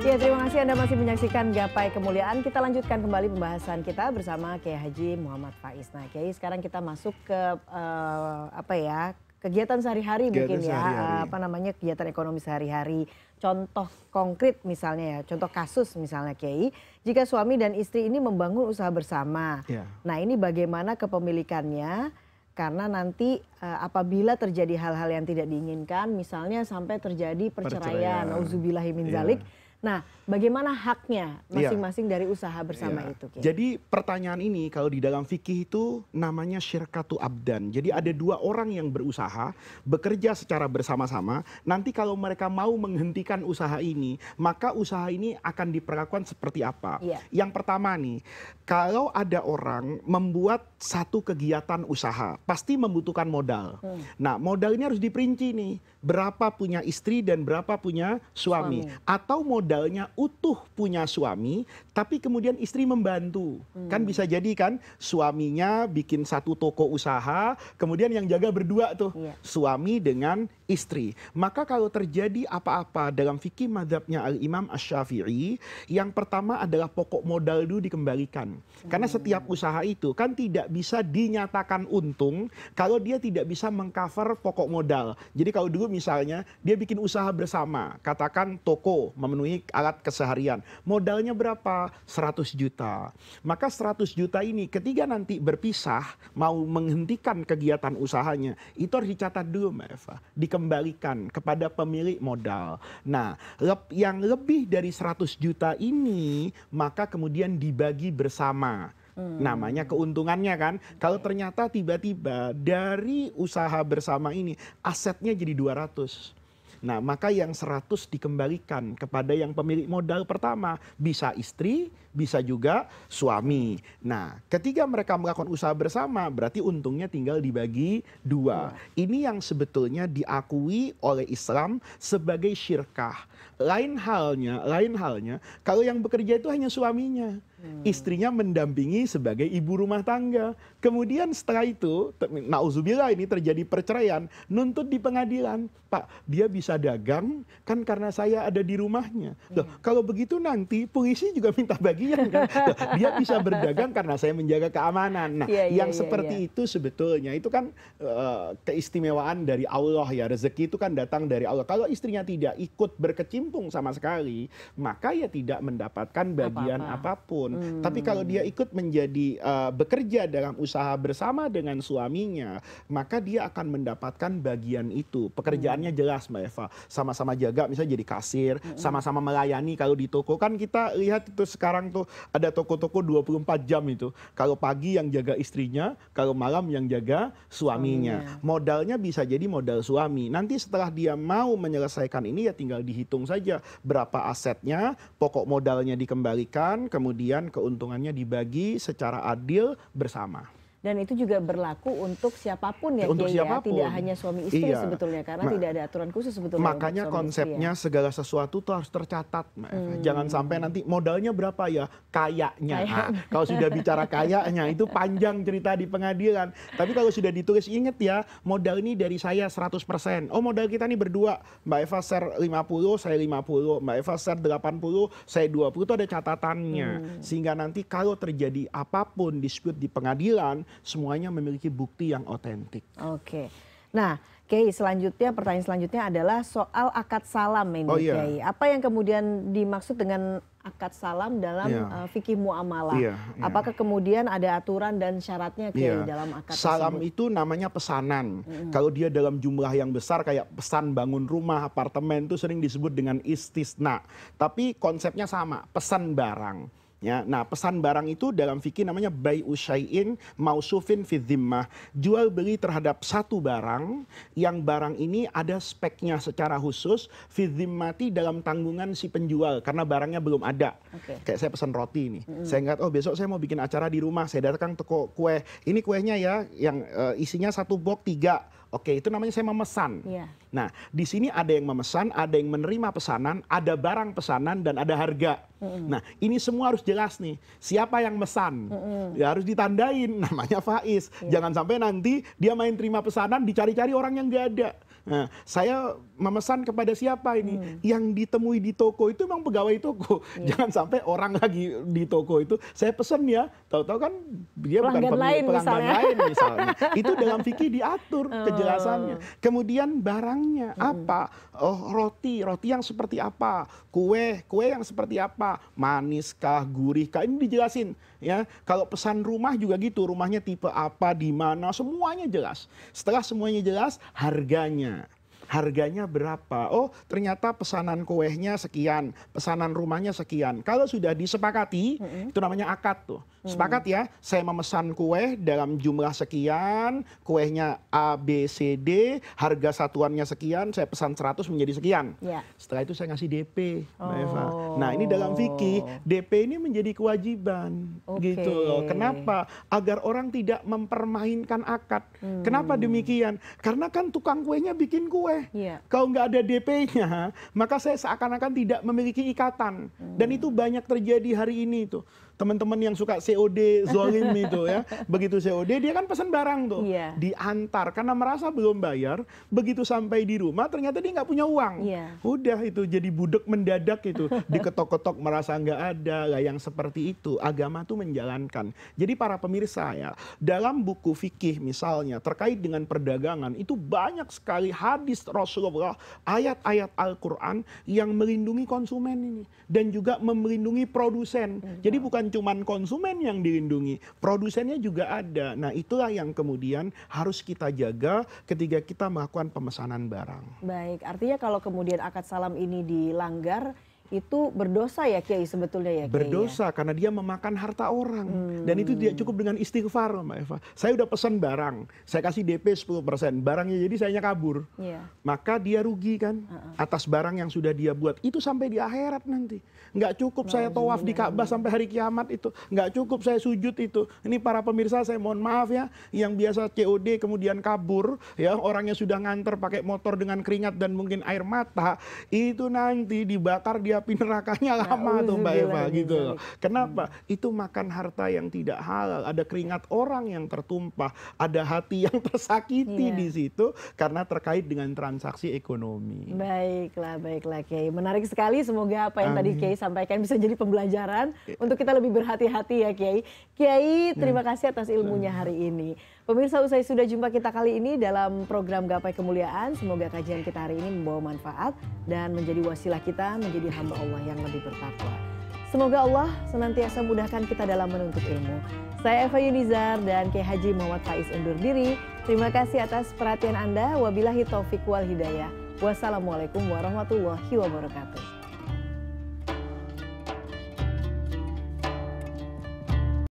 Ya, terima kasih Anda masih menyaksikan Gapai Kemuliaan. Kita lanjutkan kembali pembahasan kita bersama Kiai Haji Muhammad Faiz. Nah, Kiai sekarang kita masuk ke uh, apa ya? Kegiatan sehari-hari mungkin sehari ya, eh, apa namanya? kegiatan ekonomi sehari-hari. Contoh konkret misalnya ya, contoh kasus misalnya Kiai, jika suami dan istri ini membangun usaha bersama. Ya. Nah, ini bagaimana kepemilikannya? karena nanti uh, apabila terjadi hal-hal yang tidak diinginkan misalnya sampai terjadi perceraian, perceraian. min iya. zalik Nah, bagaimana haknya iya. masing-masing ya. dari usaha bersama ya. itu? Jadi pertanyaan ini kalau di dalam fikih itu namanya syirkatu abdan. Jadi ada dua orang yang berusaha, bekerja secara bersama-sama. Nanti kalau mereka mau menghentikan usaha ini, maka usaha ini akan diperlakukan seperti apa? Ya. Yang pertama nih, kalau ada orang membuat satu kegiatan usaha, pasti membutuhkan modal. Hmm. Nah, modal ini harus diperinci nih, berapa punya istri dan berapa punya suami, suami. atau modal modalnya utuh punya suami tapi kemudian istri membantu kan bisa jadi kan suaminya bikin satu toko usaha kemudian yang jaga berdua tuh iya. suami dengan istri maka kalau terjadi apa-apa dalam fikih madhabnya al Imam ash syafii yang pertama adalah pokok modal dulu dikembalikan karena hmm. setiap usaha itu kan tidak bisa dinyatakan untung kalau dia tidak bisa mengcover pokok modal jadi kalau dulu misalnya dia bikin usaha bersama katakan toko memenuhi alat keseharian. Modalnya berapa? 100 juta. Maka 100 juta ini ketika nanti berpisah, mau menghentikan kegiatan usahanya, itu harus dicatat dulu Mbak Eva. Dikembalikan kepada pemilik modal. Nah, yang lebih dari 100 juta ini, maka kemudian dibagi bersama. Hmm. Namanya keuntungannya kan. Kalau ternyata tiba-tiba dari usaha bersama ini asetnya jadi 200 nah maka yang seratus dikembalikan kepada yang pemilik modal pertama bisa istri bisa juga suami nah ketika mereka melakukan usaha bersama berarti untungnya tinggal dibagi dua iya. ini yang sebetulnya diakui oleh Islam sebagai syirkah lain halnya lain halnya kalau yang bekerja itu hanya suaminya Hmm. istrinya mendampingi sebagai ibu rumah tangga kemudian setelah itu nauzubillah ini terjadi perceraian nuntut di pengadilan pak dia bisa dagang kan karena saya ada di rumahnya hmm. loh kalau begitu nanti polisi juga minta bagian kan loh, dia bisa berdagang karena saya menjaga keamanan nah yeah, iya, yang yeah, seperti iya. itu sebetulnya itu kan uh, keistimewaan dari Allah ya rezeki itu kan datang dari Allah kalau istrinya tidak ikut berkecimpung sama sekali maka ya tidak mendapatkan bagian Apa -apa. apapun Hmm. Tapi kalau dia ikut menjadi eh, bekerja dalam usaha bersama dengan suaminya, maka dia akan mendapatkan bagian itu. Pekerjaannya hmm. jelas Mbak Eva, sama-sama jaga misalnya jadi kasir, hmm. sama-sama melayani kalau di toko kan kita lihat itu sekarang tuh ada toko-toko 24 jam itu. Kalau pagi yang jaga istrinya, kalau malam yang jaga suaminya. Modalnya bisa jadi modal suami. Nanti setelah dia mau menyelesaikan ini ya tinggal dihitung saja berapa asetnya, pokok modalnya dikembalikan, kemudian kemudian keuntungannya dibagi secara adil bersama dan itu juga berlaku untuk siapapun ya untuk ya. siapapun. ya tidak hanya suami istri iya. sebetulnya karena Ma tidak ada aturan khusus sebetulnya makanya konsepnya istri, ya. segala sesuatu tuh harus tercatat Hmm. jangan sampai nanti modalnya berapa ya kayaknya nah, kalau sudah bicara kayaknya itu panjang cerita di pengadilan tapi kalau sudah ditulis inget ya modal ini dari saya 100% oh modal kita ini berdua Mbak Eva share 50 saya 50 Mbak Eva share 80 saya 20 itu ada catatannya hmm. sehingga nanti kalau terjadi apapun dispute di pengadilan semuanya memiliki bukti yang otentik. Oke. Nah, Kiai selanjutnya pertanyaan selanjutnya adalah soal akad salam ini oh, iya. Kiai. Apa yang kemudian dimaksud dengan akad salam dalam yeah. Iya. uh, fikih muamalah? Yeah, yeah. Apakah kemudian ada aturan dan syaratnya Kiai yeah. dalam akad salam tersebut? itu namanya pesanan. Mm. Kalau dia dalam jumlah yang besar kayak pesan bangun rumah, apartemen itu sering disebut dengan istisna. Tapi konsepnya sama, pesan barang. Ya, nah pesan barang itu dalam fikih namanya bayi usyai'in mausufin fidzimmah. Jual beli terhadap satu barang yang barang ini ada speknya secara khusus fidzimmati dalam tanggungan si penjual karena barangnya belum ada. Okay. Kayak saya pesan roti ini. Mm -hmm. Saya ingat oh besok saya mau bikin acara di rumah. Saya datang toko kue. Ini kuenya ya yang uh, isinya satu box tiga Oke, itu namanya saya memesan. Yeah. Nah, di sini ada yang memesan, ada yang menerima pesanan, ada barang pesanan dan ada harga. Mm -hmm. Nah, ini semua harus jelas nih. Siapa yang memesan Mm -hmm. Ya harus ditandain namanya Faiz. Yeah. Jangan sampai nanti dia main terima pesanan dicari-cari orang yang gak ada. Nah, saya memesan kepada siapa ini hmm. yang ditemui di toko itu memang pegawai toko iya. jangan sampai orang lagi di toko itu saya pesen ya tahu-tahu kan dia bukan pemilik pelanggan lain misalnya itu dalam fikih diatur oh. kejelasannya kemudian barangnya hmm. apa oh roti roti yang seperti apa kue kue yang seperti apa maniskah gurihkah ini dijelasin ya kalau pesan rumah juga gitu rumahnya tipe apa di mana semuanya jelas setelah semuanya jelas harganya harganya berapa oh ternyata pesanan kuehnya sekian pesanan rumahnya sekian kalau sudah disepakati itu namanya akad tuh sepakat ya saya memesan kue dalam jumlah sekian kuehnya A B C D harga satuannya sekian saya pesan 100 menjadi sekian ya. setelah itu saya ngasih DP Mbak oh. Eva nah ini oh. dalam fikih DP ini menjadi kewajiban okay. gitu loh kenapa agar orang tidak mempermainkan akad hmm. kenapa demikian karena kan tukang kuenya bikin kue Iya. Kalau nggak ada DP-nya, maka saya seakan-akan tidak memiliki ikatan. Dan hmm. itu banyak terjadi hari ini itu teman-teman yang suka COD zolim itu ya. Begitu COD dia kan pesan barang tuh. Yeah. Diantar karena merasa belum bayar. Begitu sampai di rumah ternyata dia nggak punya uang. Yeah. Udah itu jadi budek mendadak itu. Diketok-ketok merasa nggak ada. Lah yang seperti itu agama tuh menjalankan. Jadi para pemirsa ya dalam buku fikih misalnya terkait dengan perdagangan itu banyak sekali hadis Rasulullah ayat-ayat Al-Quran yang melindungi konsumen ini. Dan juga melindungi produsen. Jadi bukan cuma konsumen yang dilindungi, produsennya juga ada. Nah, itulah yang kemudian harus kita jaga ketika kita melakukan pemesanan barang. Baik, artinya kalau kemudian akad salam ini dilanggar itu berdosa ya Kiai sebetulnya ya Kiai ya? Berdosa ya? karena dia memakan harta orang. Hmm. Dan itu tidak cukup dengan istighfar Mbak Eva. Saya udah pesan barang, saya kasih DP 10%, barangnya jadi sayanya kabur. Yeah. Maka dia rugi kan uh -uh. atas barang yang sudah dia buat. Itu sampai di akhirat nanti. Nggak cukup nah, saya tawaf di Ka'bah sampai hari kiamat itu. Nggak cukup saya sujud itu. Ini para pemirsa saya mohon maaf ya yang biasa COD kemudian kabur ya orangnya sudah nganter pakai motor dengan keringat dan mungkin air mata itu nanti dibakar dia menghadapi nerakanya nah, lama iya, tuh Mbak Eva gitu loh. Kenapa? Hmm. Itu makan harta yang tidak halal, ada keringat orang yang tertumpah, ada hati yang tersakiti iya. di situ karena terkait dengan transaksi ekonomi. Baiklah, baiklah Kiai. Menarik sekali semoga apa yang tadi Kiai sampaikan bisa jadi pembelajaran iya. untuk kita lebih berhati-hati ya Kiai. Kiai, terima kasih atas ilmunya hari ini. Pemirsa usai sudah jumpa kita kali ini dalam program Gapai Kemuliaan. Semoga kajian kita hari ini membawa manfaat dan menjadi wasilah kita menjadi hamba Allah yang lebih bertakwa. Semoga Allah senantiasa mudahkan kita dalam menuntut ilmu. Saya Eva Yunizar dan Kiai Haji Muhammad Faiz undur diri. Terima kasih atas perhatian Anda. Wabillahi taufiq wal hidayah. Wassalamualaikum warahmatullahi wabarakatuh.